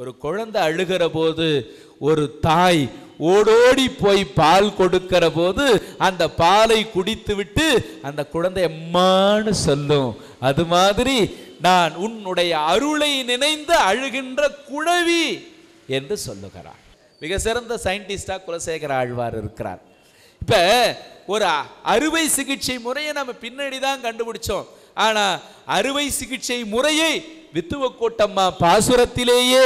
ஒரு குழந்தை அழுகிற போது ஒரு தாய் ஓடோடி போய் பால் கொடுக்கிற போது அந்த பாலை குடித்து விட்டு அந்த குழந்தை எம்மானு சொல்லும் அது மாதிரி நான் உன்னுடைய அருளை நினைந்து அழுகின்ற குழவி என்று சொல்லுகிறார் மிக சிறந்த சயின்டிஸ்டா குலசேகர ஆழ்வார் இருக்கிறார் இப்போ ஒரு அறுவை சிகிச்சை முறையை நம்ம பின்னாடி தான் கண்டுபிடிச்சோம் ஆனால் அறுவை சிகிச்சை முறையை வித்துவ பாசுரத்திலேயே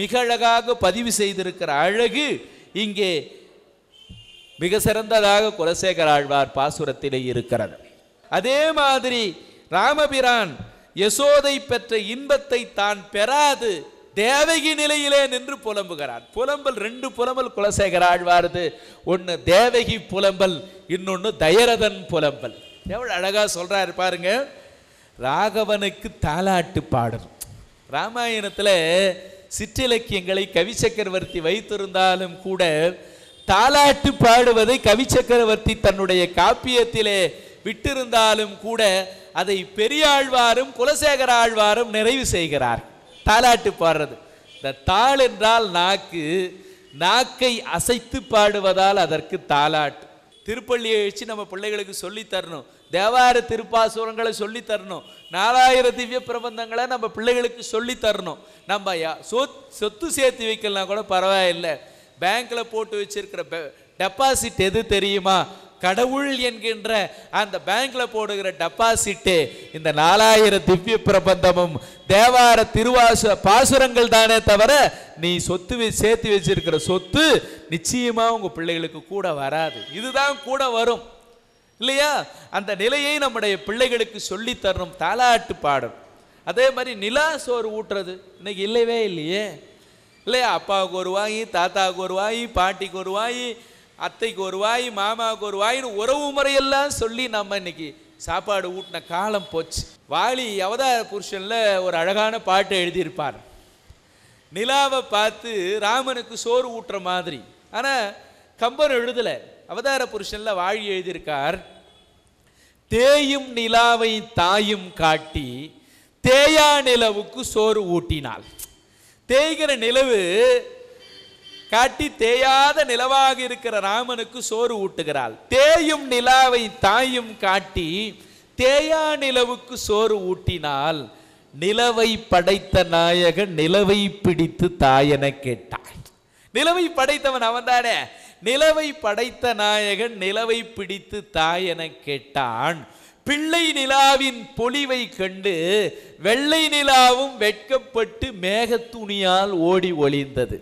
மிக அழகாக பதிவு செய்திருக்கிற அழகு இங்கே மிக சிறந்ததாக குலசேகர் ஆழ்வார் பாசுரத்திலே இருக்கிறது அதே மாதிரி ராமபிரான் யசோதை பெற்ற இன்பத்தை தான் பெறாது தேவகி நிலையிலே நின்று புலம்புகிறான் புலம்பல் ரெண்டு புலம்பல் குலசேகர் ஆழ்வாரது ஒன்று தேவகி புலம்பல் இன்னொன்று தயரதன் புலம்பல் எவ்வளவு அழகா சொல்கிறாரு பாருங்க ராகவனுக்கு தாலாட்டு பாடல் ராமாயணத்தில் சிற்றிலக்கியங்களை கவிச்சக்கரவர்த்தி வைத்திருந்தாலும் கூட தாலாட்டு பாடுவதை கவிச்சக்கரவர்த்தி தன்னுடைய காப்பியத்திலே விட்டிருந்தாலும் கூட அதை பெரியாழ்வாரும் குலசேகர ஆழ்வாரும் நிறைவு செய்கிறார் தாலாட்டு பாடுறது இந்த தாள் என்றால் நாக்கு நாக்கை அசைத்து பாடுவதால் அதற்கு தாலாட்டு திருப்பள்ளியை வச்சு நம்ம பிள்ளைகளுக்கு சொல்லி தரணும் தேவார திருப்பாசுரங்களை சொல்லி தரணும் நாலாயிரம் திவ்ய பிரபந்தங்களை நம்ம பிள்ளைகளுக்கு சொல்லி தரணும் நம்ம சொத் சொத்து சேர்த்து வைக்கலாம் கூட பரவாயில்லை பேங்க்கில் போட்டு வச்சிருக்கிற டெபாசிட் எது தெரியுமா கடவுள் என்கின்ற அந்த பேங்க்ல போடுகிற டெபாசிட்டு இந்த நாலாயிரம் திவ்ய பிரபந்தமும் தேவார திருவாச பாசுரங்கள் தானே தவிர நீ சொத்து சேர்த்து வச்சிருக்கிற சொத்து நிச்சயமா உங்க பிள்ளைகளுக்கு கூட வராது இதுதான் கூட வரும் இல்லையா அந்த நிலையை நம்முடைய பிள்ளைகளுக்கு சொல்லி தரணும் தாலாட்டு பாடல் அதே மாதிரி நிலா சோறு ஊட்டுறது இன்னைக்கு இல்லவே இல்லையே இல்லையா அப்பாவுக்கு ஒரு வாங்கி தாத்தாவுக்கு ஒரு வாங்கி பாட்டிக்கு ஒரு வாங்கி அத்தைக்கு ஒரு வாய் மாமாவுக்கு ஒரு வாயின்னு உறவு முறையெல்லாம் சொல்லி நம்ம இன்னைக்கு சாப்பாடு ஊட்டின காலம் போச்சு வாலி அவதார புருஷனில் ஒரு அழகான பாட்டை எழுதியிருப்பார் நிலாவை பார்த்து ராமனுக்கு சோறு ஊட்டுற மாதிரி ஆனால் கம்பன் எழுதலை அவதார புருஷனில் வாழி எழுதியிருக்கார் தேயும் நிலாவை தாயும் காட்டி தேயா நிலவுக்கு சோறு ஊட்டினாள் தேய்கிற நிலவு காட்டி தேயாத நிலவாக இருக்கிற ராமனுக்கு சோறு ஊட்டுகிறாள் தேயும் நிலாவை தாயும் காட்டி தேயா நிலவுக்கு சோறு ஊட்டினால் நிலவை படைத்த நாயகன் நிலவை பிடித்து தாயென கேட்டான் நிலவை படைத்தவன் அவன்தானே நிலவை படைத்த நாயகன் நிலவை பிடித்து தாயென கேட்டான் பிள்ளை நிலாவின் பொலிவை கண்டு வெள்ளை நிலாவும் வெட்கப்பட்டு மேகத்துணியால் ஓடி ஒளிந்தது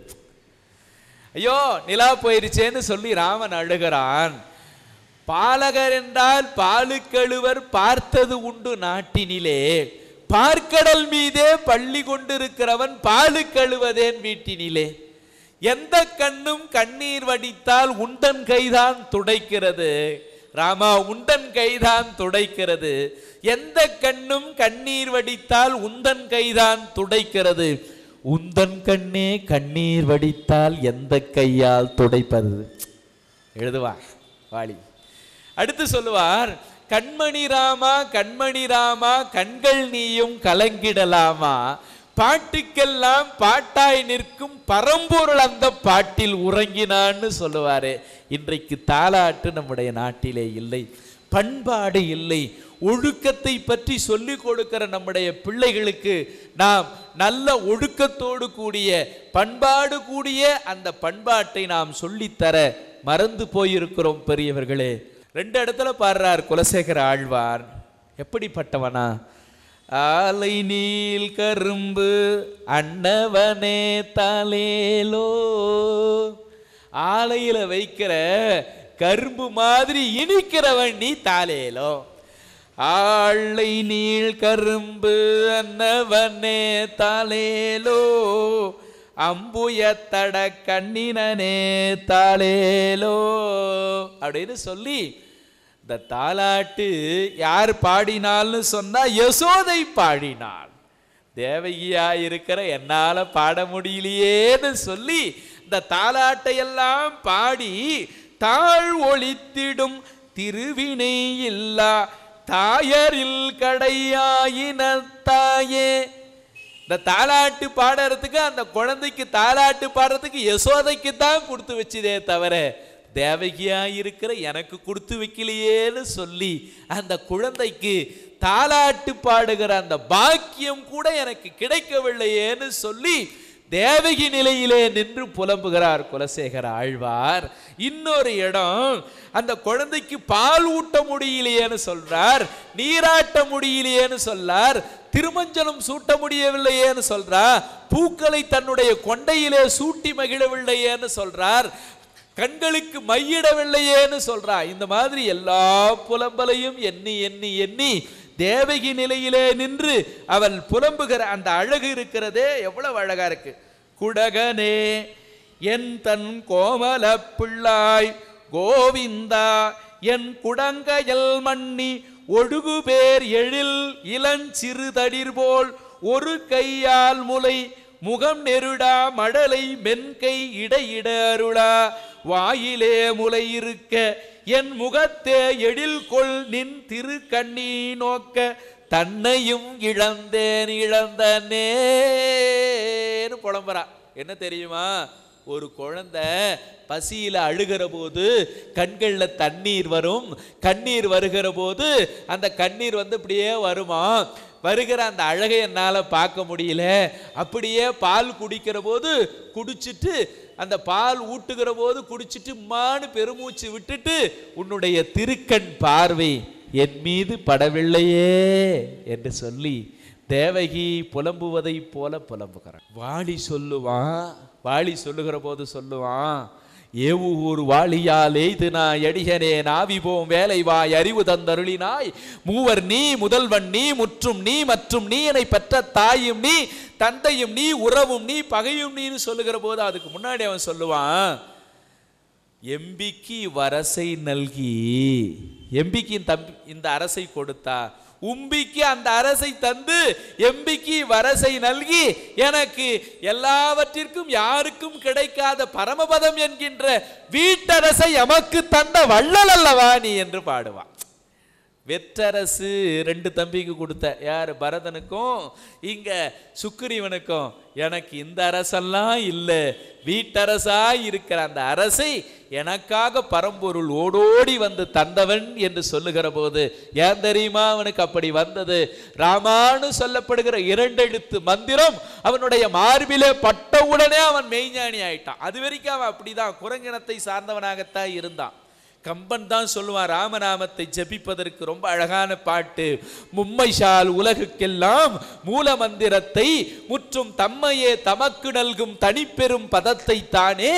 ஐயோ நிலா போயிருச்சேன்னு சொல்லி ராமன் அழுகிறான் பாலகர் என்றால் பாலுக்கழுவர் பார்த்தது உண்டு நாட்டினிலே பார்க்கடல் மீதே பள்ளி கொண்டிருக்கிறவன் பாலு கழுவதேன் வீட்டினிலே எந்த கண்ணும் கண்ணீர் வடித்தால் உண்டன் கைதான் துடைக்கிறது ராமா உண்டன் கைதான் துடைக்கிறது எந்த கண்ணும் கண்ணீர் வடித்தால் உந்தன் கைதான் துடைக்கிறது உந்தன் கண்ணே கண்ணீர் வடித்தால் எந்த கையால் துடைப்பது எழுதுவா வாலி அடுத்து சொல்லுவார் கண்மணி ராமா கண்மணி ராமா கண்கள் நீயும் கலங்கிடலாமா பாட்டுக்கெல்லாம் பாட்டாய் நிற்கும் பரம்பொருள் அந்த பாட்டில் உறங்கினான்னு சொல்லுவாரு இன்றைக்கு தாலாட்டு நம்முடைய நாட்டிலே இல்லை பண்பாடு இல்லை ஒழுக்கத்தை பற்றி சொல்லிக் கொடுக்கிற நம்முடைய பிள்ளைகளுக்கு நாம் நல்ல ஒழுக்கத்தோடு கூடிய பண்பாடு கூடிய அந்த பண்பாட்டை நாம் சொல்லித்தர மறந்து போயிருக்கிறோம் பெரியவர்களே ரெண்டு இடத்துல பாடுறார் குலசேகர ஆழ்வார் எப்படிப்பட்டவனா ஆலை நீல் கரும்பு அன்னவனே தாலேலோ ஆலையில வைக்கிற கரும்பு மாதிரி இனிக்கிறவன் நீ தாலேலோ ஆளை நீள் கரும்பு அன்னவனே தாலேலோ அம்புயத்தட கண்ணினே தாலேலோ அப்படின்னு சொல்லி இந்த தாலாட்டு யார் பாடினால்னு சொன்னால் யசோதை பாடினாள் தேவகியா இருக்கிற என்னால் பாட முடியலையேன்னு சொல்லி இந்த தாலாட்டையெல்லாம் பாடி தாழ் ஒழித்திடும் திருவினை இல்லா தாயரில் கடையாயினத்தாயே இந்த தாலாட்டு பாடுறதுக்கு அந்த குழந்தைக்கு தாலாட்டு பாடுறதுக்கு யசோதைக்கு தான் கொடுத்து வச்சதே தவிர தேவகியாக இருக்கிற எனக்கு கொடுத்து வைக்கலையேன்னு சொல்லி அந்த குழந்தைக்கு தாலாட்டு பாடுகிற அந்த பாக்கியம் கூட எனக்கு கிடைக்கவில்லையேன்னு சொல்லி தேவகி நிலையிலே நின்று புலம்புகிறார் குலசேகர ஆழ்வார் இன்னொரு இடம் அந்த குழந்தைக்கு பால் ஊட்ட முடியலையேன்னு சொல்றார் நீராட்ட முடியலையேன்னு சொல்றார் திருமஞ்சலம் சூட்ட முடியவில்லையேன்னு சொல்றா பூக்களை தன்னுடைய கொண்டையிலே சூட்டி மகிழவில்லையேன்னு சொல்றார் கண்களுக்கு மையிடவில்லையேன்னு சொல்றா இந்த மாதிரி எல்லா புலம்பலையும் எண்ணி எண்ணி எண்ணி தேவகி நிலையிலே நின்று அவள் புலம்புகிற அந்த அழகு இருக்கிறதே எவ்வளவு அழகா இருக்கு குடகனே என் தன் கோமல பிள்ளாய் கோவிந்தா என் குடங்கையல் மண்ணி ஒழுகு பேர் எழில் இளஞ்சிறுதடிர் போல் ஒரு கையால் முலை முகம் நெருடா மடலை மென்கை இடையிட அருளா வாயிலே முலை இருக்க என் முகத்தே எழில் கொள் நின் திரு கண்ணி நோக்க தன்னையும் இழந்தேன் இழந்தனேன்னு புலம்புறா என்ன தெரியுமா ஒரு குழந்தை பசியில் அழுகிற போது கண்களில் தண்ணீர் வரும் கண்ணீர் வருகிற போது அந்த கண்ணீர் வந்து இப்படியே வருமா வருகிற அந்த அழகை என்னால் பார்க்க முடியல அப்படியே பால் குடிக்கிற போது குடிச்சிட்டு அந்த பால் ஊட்டுகிற போது குடிச்சிட்டு மானு பெருமூச்சு விட்டுட்டு உன்னுடைய திருக்கண் பார்வை என் மீது படவில்லையே என்று சொல்லி தேவகி புலம்புவதைப் போல புலம்புகிறான் வாலி சொல்லுவான் வாலி சொல்லுகிற போது சொல்லுவான் ஏவூர் வாழியால் நாய் அடிகனே போம் வேலை வாய் அறிவு தந்தருளினாய் மூவர் நீ முதல்வன் நீ முற்றும் நீ மற்றும் நீ என்னை பெற்ற தாயும் நீ தந்தையும் நீ உறவும் நீ பகையும் நீன்னு சொல்லுகிற போது அதுக்கு முன்னாடி அவன் சொல்லுவான் எம்பிக்கு வரசை நல்கி எம்பிக்கு இந்த அரசை கொடுத்தா உம்பிக்கு அந்த அரசை தந்து எம்பிக்கு வரசை நல்கி எனக்கு எல்லாவற்றிற்கும் யாருக்கும் கிடைக்காத பரமபதம் என்கின்ற வீட்டரசை எமக்கு தந்த வள்ளல் அல்லவா நீ என்று பாடுவான் வெற்றரசு ரெண்டு தம்பிக்கு கொடுத்த யார் பரதனுக்கும் இங்கே சுக்ரீவனுக்கும் எனக்கு இந்த அரசெல்லாம் இல்லை வீட்டரசாய் இருக்கிற அந்த அரசை எனக்காக பரம்பொருள் ஓடோடி வந்து தந்தவன் என்று சொல்லுகிற போது ஏன் தெரியுமா அவனுக்கு அப்படி வந்தது ராமானு சொல்லப்படுகிற இரண்டெழுத்து மந்திரம் அவனுடைய மார்பிலே பட்டவுடனே அவன் மெய்ஞானி ஆயிட்டான் அது வரைக்கும் அவன் அப்படிதான் குரங்கினத்தை சார்ந்தவனாகத்தான் இருந்தான் கம்பன் தான் சொல்லுவான் ராமநாமத்தை ஜபிப்பதற்கு ரொம்ப அழகான பாட்டு மும்மைஷால் உலகுக்கெல்லாம் மூல மந்திரத்தை முற்றும் தம்மையே தமக்கு நல்கும் தனிப்பெரும் பதத்தை தானே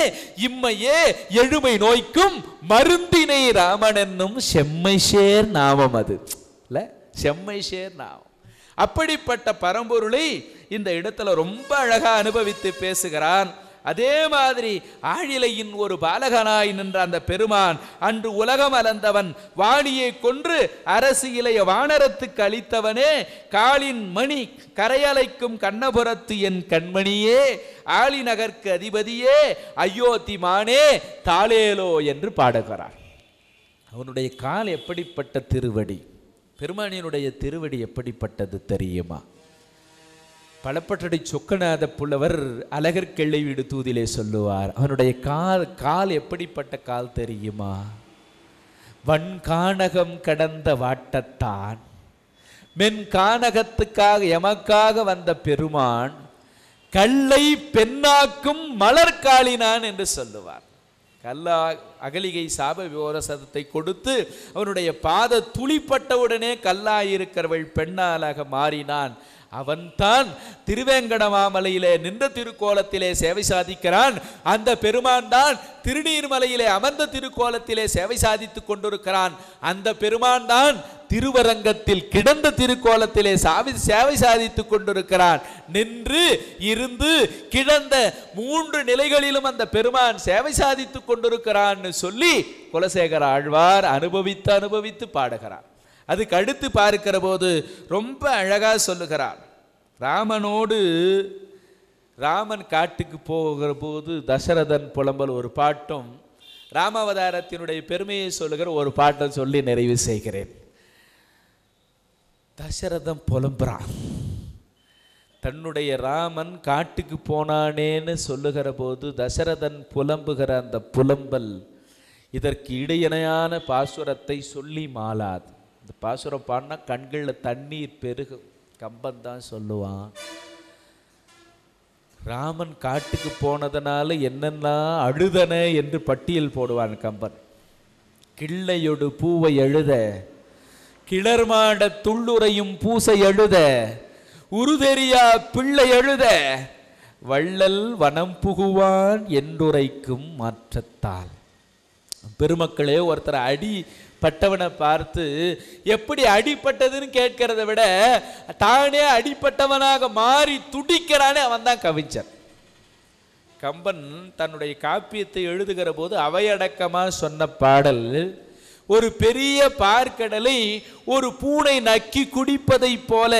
இம்மையே எழுமை நோய்க்கும் மருந்தினை ராமன் என்னும் செம்மை சேர் நாமம் அது செம்மை சேர் நாமம் அப்படிப்பட்ட பரம்பொருளை இந்த இடத்துல ரொம்ப அழகாக அனுபவித்து பேசுகிறான் அதே மாதிரி ஆழிலையின் ஒரு பாலகனாய் நின்ற அந்த பெருமான் அன்று உலகம் அலந்தவன் வாணியை கொன்று அரசு இளைய வானரத்துக்கு அளித்தவனே காலின் மணி கரையலைக்கும் கண்ணபுரத்து என் கண்மணியே ஆழிநகர்க்கு நகர்க்கு அதிபதியே அயோத்திமானே தாளேலோ என்று பாடுகிறார் அவனுடைய கால் எப்படிப்பட்ட திருவடி பெருமானியனுடைய திருவடி எப்படிப்பட்டது தெரியுமா பலப்பட்டடை சொக்கநாத புலவர் அழகர் கிள்ளை வீடு தூதிலே சொல்லுவார் அவனுடைய கால் கால் எப்படிப்பட்ட கால் தெரியுமா வன்கானகம் கடந்த வாட்டத்தான் மென் கானகத்துக்காக எமக்காக வந்த பெருமான் கல்லை பெண்ணாக்கும் மலர் காளினான் என்று சொல்லுவார் கல்லா அகலிகை சாப விவரசதத்தை கொடுத்து அவனுடைய பாத துளிப்பட்டவுடனே கல்லாயிருக்கிறவள் பெண்ணாளாக மாறினான் அவன்தான் திருவேங்கடமாமலையிலே நின்ற திருக்கோலத்திலே சேவை சாதிக்கிறான் அந்த பெருமான் தான் திருநீர்மலையிலே அமர்ந்த திருக்கோலத்திலே சேவை சாதித்துக் கொண்டிருக்கிறான் அந்த பெருமான் தான் திருவரங்கத்தில் கிடந்த திருக்கோலத்திலே சாவி சேவை சாதித்துக் கொண்டிருக்கிறான் நின்று இருந்து கிடந்த மூன்று நிலைகளிலும் அந்த பெருமான் சேவை சாதித்துக் கொண்டிருக்கிறான்னு சொல்லி குலசேகர ஆழ்வார் அனுபவித்து அனுபவித்து பாடுகிறார் அதுக்கு அடுத்து பார்க்கிற போது ரொம்ப அழகாக சொல்லுகிறார் ராமனோடு ராமன் காட்டுக்கு போகிற போது தசரதன் புலம்பல் ஒரு பாட்டும் ராமாவதாரத்தினுடைய பெருமையை சொல்லுகிற ஒரு பாட்டை சொல்லி நிறைவு செய்கிறேன் தசரதம் புலம்புறான் தன்னுடைய ராமன் காட்டுக்கு போனானேன்னு சொல்லுகிற போது தசரதன் புலம்புகிற அந்த புலம்பல் இதற்கு இடையணையான பாசுரத்தை சொல்லி மாலாது இந்த பாசுரம் பாடினா கண்களில் தண்ணீர் பெருகும் கம்பன் தான் சொல்லுவான் ராமன் காட்டுக்கு போனதுனால என்னெல்லாம் அழுதன என்று பட்டியல் போடுவான் கம்பன் கிள்ளையொடு பூவை எழுத கிளர்மாட துள்ளுரையும் பூசை எழுத உருதெரியா பிள்ளை எழுத வள்ளல் வனம் புகுவான் என்றுரைக்கும் மாற்றத்தால் பெருமக்களே ஒருத்தர் அடி பட்டவனை பார்த்து எப்படி அடிப்பட்டதுன்னு கேட்கிறத விட தானே அடிப்பட்டவனாக மாறி துடிக்கிறானே அவன் தான் கவிஞர் கம்பன் தன்னுடைய காப்பியத்தை எழுதுகிற போது அவையடக்கமாக சொன்ன பாடல் ஒரு பெரிய பார்க்கடலை ஒரு பூனை நக்கி குடிப்பதைப் போல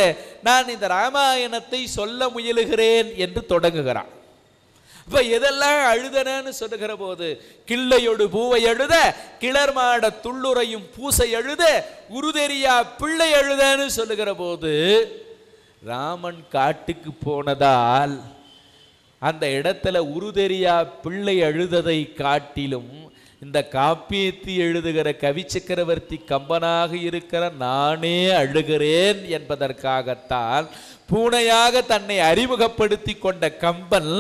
நான் இந்த ராமாயணத்தை சொல்ல முயலுகிறேன் என்று தொடங்குகிறான் இப்போ எதெல்லாம் அழுதனன்னு சொல்லுகிற போது கிள்ளையொடு பூவை எழுத கிளர் மாட துள்ளுரையும் பூசை எழுத உருதெரியா பிள்ளை எழுதன்னு சொல்லுகிற போது ராமன் காட்டுக்கு போனதால் அந்த இடத்துல உருதெரியா பிள்ளை அழுததை காட்டிலும் இந்த காப்பியத்தை எழுதுகிற கவி சக்கரவர்த்தி கம்பனாக இருக்கிற நானே அழுகிறேன் என்பதற்காகத்தான் பூனையாக தன்னை அறிமுகப்படுத்தி கொண்ட கம்பன்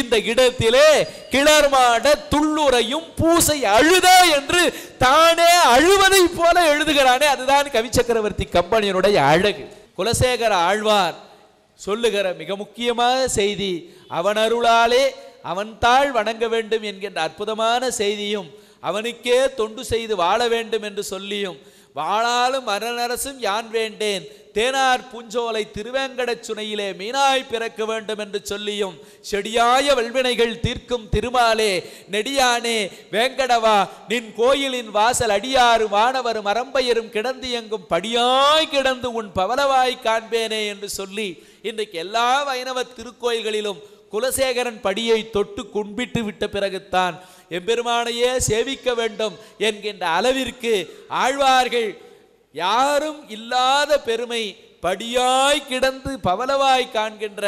இந்த இடத்திலே கிளர்மாட துள்ளுரையும் பூசை அழுத என்று தானே அழுவதை போல எழுதுகிறானே அதுதான் கவி சக்கரவர்த்தி கம்பனியனுடைய அழகு குலசேகர ஆழ்வார் சொல்லுகிற மிக முக்கியமான செய்தி அவன் அருளாலே அவன்தாள் வணங்க வேண்டும் என்கின்ற அற்புதமான செய்தியும் அவனுக்கே தொண்டு செய்து வாழ வேண்டும் என்று சொல்லியும் வாழாலும் அரணரசும் யான் வேண்டேன் தேனார் பூஞ்சோலை திருவேங்கடச் சுனையிலே மீனாய் பிறக்க வேண்டும் என்று சொல்லியும் செடியாய வல்வினைகள் தீர்க்கும் திருமாலே நெடியானே வேங்கடவா நின் கோயிலின் வாசல் அடியாறு வானவரும் அரம்பையரும் கிடந்து எங்கும் படியாய் கிடந்து உன் பவலவாய் காண்பேனே என்று சொல்லி இன்றைக்கு எல்லா வைணவ திருக்கோயில்களிலும் குலசேகரன் படியை தொட்டு கும்பிட்டு விட்ட பிறகுத்தான் எம்பெருமானையே சேவிக்க வேண்டும் என்கின்ற அளவிற்கு ஆழ்வார்கள் யாரும் இல்லாத பெருமை படியாய் கிடந்து பவலவாய் காண்கின்ற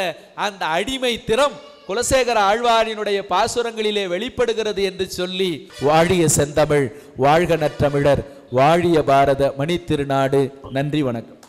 அந்த அடிமை திறம் குலசேகர ஆழ்வாரினுடைய பாசுரங்களிலே வெளிப்படுகிறது என்று சொல்லி வாழிய செந்தமிழ் வாழ்கனற்றமிழர் வாழிய பாரத மணி திருநாடு நன்றி வணக்கம்